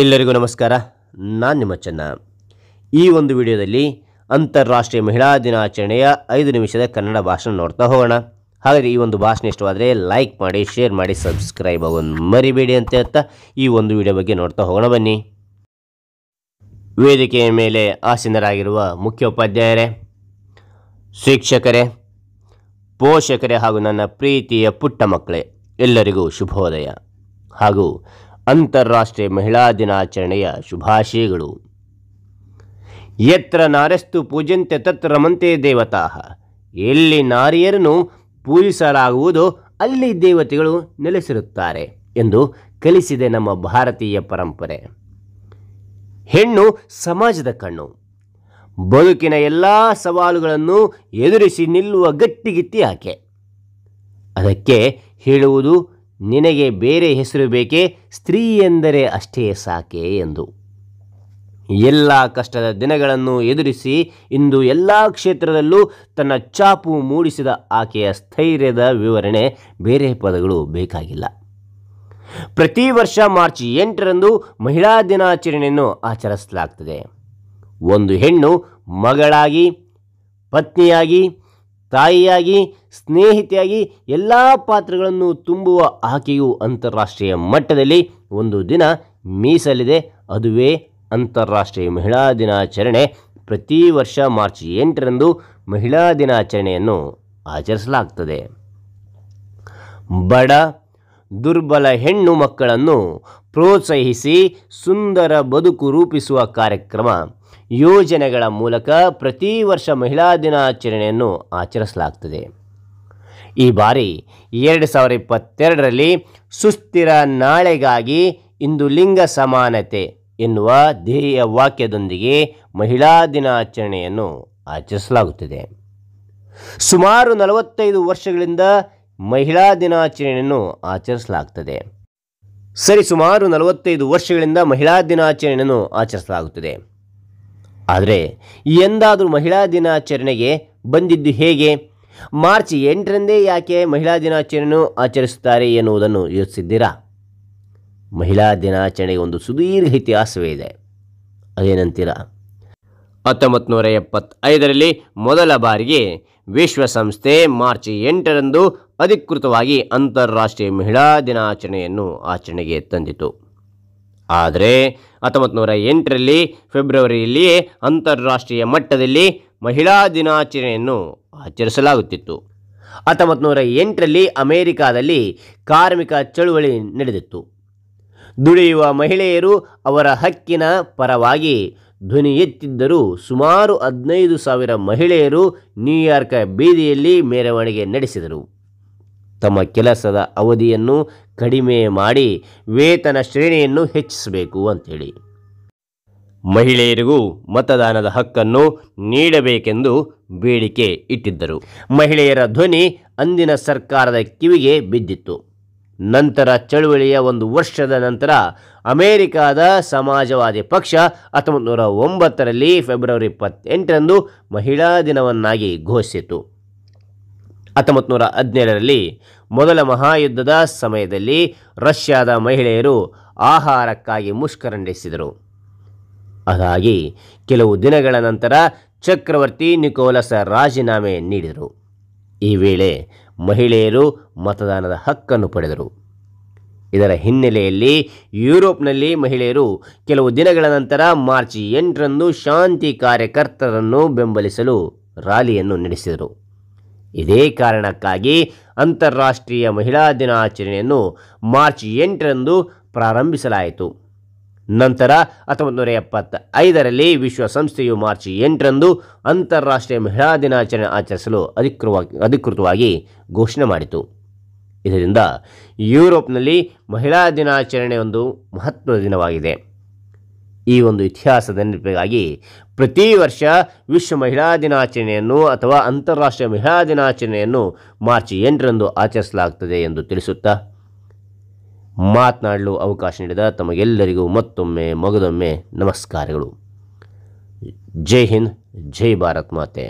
ಎಲ್ಲರಿಗೂ ನಮಸ್ಕಾರ ನಾನು ನಿಮ್ಮ ಚೆನ್ನ ಈ ಒಂದು ವಿಡಿಯೋದಲ್ಲಿ ಅಂತಾರಾಷ್ಟ್ರೀಯ ಮಹಿಳಾ ದಿನಾಚರಣೆಯ ಐದು ನಿಮಿಷದ ಕನ್ನಡ ಭಾಷಣ ನೋಡ್ತಾ ಹೋಗೋಣ ಹಾಗಾದರೆ ಈ ಒಂದು ಭಾಷಣ ಇಷ್ಟವಾದರೆ ಲೈಕ್ ಮಾಡಿ ಶೇರ್ ಮಾಡಿ ಸಬ್ಸ್ಕ್ರೈಬ್ ಆಗೋದು ಮರಿಬೇಡಿ ಅಂತ ಹೇಳ್ತಾ ಈ ಒಂದು ವಿಡಿಯೋ ಬಗ್ಗೆ ನೋಡ್ತಾ ಹೋಗೋಣ ಬನ್ನಿ ವೇದಿಕೆಯ ಮೇಲೆ ಆಸೀನರಾಗಿರುವ ಮುಖ್ಯೋಪಾಧ್ಯಾಯರೇ ಶಿಕ್ಷಕರೇ ಪೋಷಕರೇ ಹಾಗೂ ನನ್ನ ಪ್ರೀತಿಯ ಪುಟ್ಟ ಮಕ್ಕಳೇ ಎಲ್ಲರಿಗೂ ಶುಭೋದಯ ಹಾಗೂ ಅಂತಾರಾಷ್ಟ್ರೀಯ ಮಹಿಳಾ ದಿನಾಚರಣೆಯ ಶುಭಾಶಯಗಳು ಎತ್ರ ನಾರಸ್ತು ಪೂಜಂತೆ ತತ್ರ ಮಂತೆ ದೇವತಾ ಎಲ್ಲಿ ನಾರಿಯರನ್ನು ಪೂಜಿಸಲಾಗುವುದು ಅಲ್ಲಿ ದೇವತೆಗಳು ನೆಲೆಸಿರುತ್ತಾರೆ ಎಂದು ಕಲಿಸಿದೆ ನಮ್ಮ ಭಾರತೀಯ ಪರಂಪರೆ ಹೆಣ್ಣು ಸಮಾಜದ ಕಣ್ಣು ಬದುಕಿನ ಎಲ್ಲ ಸವಾಲುಗಳನ್ನು ಎದುರಿಸಿ ನಿಲ್ಲುವ ಗಟ್ಟಿಗಿತ್ತಿ ಆಕೆ ಅದಕ್ಕೆ ಹೇಳುವುದು ನಿನಗೆ ಬೇರೆ ಹೆಸರು ಬೇಕೇ ಸ್ತ್ರೀ ಎಂದರೆ ಅಷ್ಟೇ ಸಾಕೆ ಎಂದು ಎಲ್ಲ ಕಷ್ಟದ ದಿನಗಳನ್ನು ಎದುರಿಸಿ ಇಂದು ಎಲ್ಲ ಕ್ಷೇತ್ರದಲ್ಲೂ ತನ್ನ ಚಾಪು ಮೂಡಿಸಿದ ಆಕೆಯ ಸ್ಥೈರ್ಯದ ವಿವರಣೆ ಬೇರೆ ಪದಗಳು ಬೇಕಾಗಿಲ್ಲ ಪ್ರತಿ ವರ್ಷ ಮಾರ್ಚ್ ಎಂಟರಂದು ಮಹಿಳಾ ದಿನಾಚರಣೆಯನ್ನು ಆಚರಿಸಲಾಗ್ತದೆ ಒಂದು ಹೆಣ್ಣು ಮಗಳಾಗಿ ಪತ್ನಿಯಾಗಿ ತಾಯಿಯಾಗಿ ಸ್ನೇಹಿತೆಯಾಗಿ ಎಲ್ಲ ಪಾತ್ರಗಳನ್ನು ತುಂಬುವ ಆಕೆಯು ಅಂತಾರಾಷ್ಟ್ರೀಯ ಮಟ್ಟದಲ್ಲಿ ಒಂದು ದಿನ ಮೀಸಲಿದೆ ಅದುವೇ ಅಂತಾರಾಷ್ಟ್ರೀಯ ಮಹಿಳಾ ದಿನಾಚರಣೆ ಪ್ರತಿ ವರ್ಷ ಮಾರ್ಚ್ ಎಂಟರಂದು ಮಹಿಳಾ ದಿನಾಚರಣೆಯನ್ನು ಆಚರಿಸಲಾಗ್ತದೆ ಬಡ ದುರ್ಬಲ ಹೆಣ್ಣು ಮಕ್ಕಳನ್ನು ಪ್ರೋತ್ಸಾಹಿಸಿ ಸುಂದರ ಬದುಕು ರೂಪಿಸುವ ಕಾರ್ಯಕ್ರಮ ಯೋಜನೆಗಳ ಮೂಲಕ ಪ್ರತಿ ವರ್ಷ ಮಹಿಳಾ ದಿನಾಚರಣೆಯನ್ನು ಆಚರಿಸಲಾಗ್ತದೆ ಈ ಬಾರಿ ಎರಡು ಸಾವಿರ ಇಪ್ಪತ್ತೆರಡರಲ್ಲಿ ಸುಸ್ಥಿರ ನಾಳೆಗಾಗಿ ಇಂದು ಲಿಂಗ ಸಮಾನತೆ ಎನ್ನುವ ಧ್ಯೇಯ ವಾಕ್ಯದೊಂದಿಗೆ ಮಹಿಳಾ ದಿನಾಚರಣೆಯನ್ನು ಆಚರಿಸಲಾಗುತ್ತದೆ ಸುಮಾರು ನಲವತ್ತೈದು ವರ್ಷಗಳಿಂದ ಮಹಿಳಾ ದಿನಾಚರಣೆಯನ್ನು ಆಚರಿಸಲಾಗ್ತದೆ ಸರಿ ಸುಮಾರು ನಲವತ್ತೈದು ವರ್ಷಗಳಿಂದ ಮಹಿಳಾ ದಿನಾಚರಣೆಯನ್ನು ಆಚರಿಸಲಾಗುತ್ತದೆ ಆದರೆ ಎಂದಾದರೂ ಮಹಿಳಾ ದಿನಾಚರಣೆಗೆ ಬಂದಿದ್ದು ಹೇಗೆ ಮಾರ್ಚ್ ಎಂಟರಂದೇ ಯಾಕೆ ಮಹಿಳಾ ದಿನಾಚರಣೆಯನ್ನು ಆಚರಿಸುತ್ತಾರೆ ಎನ್ನುವುದನ್ನು ಯೋಚಿಸಿದ್ದೀರಾ ಮಹಿಳಾ ದಿನಾಚರಣೆಗೆ ಒಂದು ಸುದೀರ್ಘ ಇತಿಹಾಸವೇ ಇದೆ ಅದೇನಂತೀರಾ ಹತ್ತೊಂಬತ್ತು ನೂರ ಎಪ್ಪತ್ತೈದರಲ್ಲಿ ಮೊದಲ ಬಾರಿಗೆ ವಿಶ್ವಸಂಸ್ಥೆ ಮಾರ್ಚ್ ಎಂಟರಂದು ಅಧಿಕೃತವಾಗಿ ಅಂತಾರಾಷ್ಟ್ರೀಯ ಮಹಿಳಾ ದಿನಾಚರಣೆಯನ್ನು ಆಚರಣೆಗೆ ತಂದಿತು ಆದರೆ ಹತ್ತೊಂಬತ್ತು ನೂರ ಎಂಟರಲ್ಲಿ ಫೆಬ್ರವರಿಯಲ್ಲಿಯೇ ಅಂತಾರಾಷ್ಟ್ರೀಯ ಮಟ್ಟದಲ್ಲಿ ಮಹಿಳಾ ದಿನಾಚರಣೆಯನ್ನು ಆಚರಿಸಲಾಗುತ್ತಿತ್ತು ಹತ್ತೊಂಬತ್ತು ನೂರ ಎಂಟರಲ್ಲಿ ಅಮೇರಿಕಾದಲ್ಲಿ ಕಾರ್ಮಿಕ ಚಳುವಳಿ ನಡೆದಿತ್ತು ದುಡಿಯುವ ಮಹಿಳೆಯರು ಅವರ ಹಕ್ಕಿನ ಪರವಾಗಿ ಧ್ವನಿ ಎತ್ತಿದ್ದರೂ ಸುಮಾರು ಹದಿನೈದು ಸಾವಿರ ಮಹಿಳೆಯರು ನ್ಯೂಯಾರ್ಕ್ ಬೀದಿಯಲ್ಲಿ ಮೆರವಣಿಗೆ ನಡೆಸಿದರು ತಮ್ಮ ಕೆಲಸದ ಅವಧಿಯನ್ನು ಕಡಿಮೆ ಮಾಡಿ ವೇತನ ಶ್ರೇಣಿಯನ್ನು ಹೆಚ್ಚಿಸಬೇಕು ಅಂತೇಳಿ ಮಹಿಳೆಯರಿಗೂ ಮತದಾನದ ಹಕ್ಕನ್ನು ನೀಡಬೇಕೆಂದು ಬೇಡಿಕೆ ಇಟ್ಟಿದ್ದರು ಮಹಿಳೆಯರ ಧ್ವನಿ ಅಂದಿನ ಸರ್ಕಾರದ ಕಿವಿಗೆ ಬಿದ್ದಿತ್ತು ನಂತರ ಚಳುವಳಿಯ ಒಂದು ವರ್ಷದ ನಂತರ ಅಮೇರಿಕಾದ ಸಮಾಜವಾದಿ ಪಕ್ಷ ಹತ್ತೊಂಬತ್ತು ನೂರ ಒಂಬತ್ತರಲ್ಲಿ ಫೆಬ್ರವರಿ ಇಪ್ಪತ್ತೆಂಟರಂದು ಮಹಿಳಾ ದಿನವನ್ನಾಗಿ ಘೋಷಿಸಿತು ಹತ್ತೊಂಬತ್ತು ನೂರ ಹದಿನೇಳರಲ್ಲಿ ಮೊದಲ ಮಹಾಯುದ್ಧದ ಸಮಯದಲ್ಲಿ ರಷ್ಯಾದ ಮಹಿಳೆಯರು ಆಹಾರಕ್ಕಾಗಿ ಮುಷ್ಕರ ನಡೆಸಿದರು ಅದಾಗಿ ಕೆಲವು ದಿನಗಳ ನಂತರ ಚಕ್ರವರ್ತಿ ನಿಕೋಲಸ ರಾಜೀನಾಮೆ ನೀಡಿದರು ಈ ವೇಳೆ ಮಹಿಳೆಯರು ಮತದಾನದ ಹಕ್ಕನ್ನು ಪಡೆದರು ಇದರ ಹಿನ್ನೆಲೆಯಲ್ಲಿ ಯುರೋಪ್ನಲ್ಲಿ ಮಹಿಳೆಯರು ಕೆಲವು ದಿನಗಳ ನಂತರ ಮಾರ್ಚ್ ಎಂಟರಂದು ಶಾಂತಿ ಕಾರ್ಯಕರ್ತರನ್ನು ಬೆಂಬಲಿಸಲು ರಾಲಿಯನ್ನು ನಡೆಸಿದರು ಇದೇ ಕಾರಣಕ್ಕಾಗಿ ಅಂತಾರಾಷ್ಟ್ರೀಯ ಮಹಿಳಾ ದಿನಾಚರಣೆಯನ್ನು ಮಾರ್ಚ್ ಎಂಟರಂದು ಪ್ರಾರಂಭಿಸಲಾಯಿತು ನಂತರ ಹತ್ತೊಂಬತ್ತು ನೂರ ಎಪ್ಪತ್ತ ಐದರಲ್ಲಿ ವಿಶ್ವಸಂಸ್ಥೆಯು ಮಾರ್ಚ್ ಎಂಟರಂದು ಅಂತಾರಾಷ್ಟ್ರೀಯ ಮಹಿಳಾ ದಿನಾಚರಣೆ ಆಚರಿಸಲು ಅಧಿಕೃತವಾಗಿ ಅಧಿಕೃತವಾಗಿ ಘೋಷಣೆ ಮಾಡಿತು ಇದರಿಂದ ಯುರೋಪ್ನಲ್ಲಿ ಮಹಿಳಾ ದಿನಾಚರಣೆ ಒಂದು ಮಹತ್ವದ ದಿನವಾಗಿದೆ ಈ ಒಂದು ಇತಿಹಾಸದ ನೆನಪಿಗಾಗಿ ಪ್ರತಿ ವರ್ಷ ವಿಶ್ವ ಮಹಿಳಾ ದಿನಾಚರಣೆಯನ್ನು ಅಥವಾ ಅಂತಾರಾಷ್ಟ್ರೀಯ ಮಹಿಳಾ ದಿನಾಚರಣೆಯನ್ನು ಮಾರ್ಚ್ ಎಂಟರಂದು ಆಚರಿಸಲಾಗುತ್ತದೆ ಎಂದು ತಿಳಿಸುತ್ತಾ ಮಾತನಾಡಲು ಅವಕಾಶ ನೀಡಿದ ತಮಗೆಲ್ಲರಿಗೂ ಮತ್ತೊಮ್ಮೆ ಮಗದೊಮ್ಮೆ ನಮಸ್ಕಾರಗಳು ಜೈ ಹಿಂದ್ ಜೈ ಭಾರತ್ ಮಾತೆ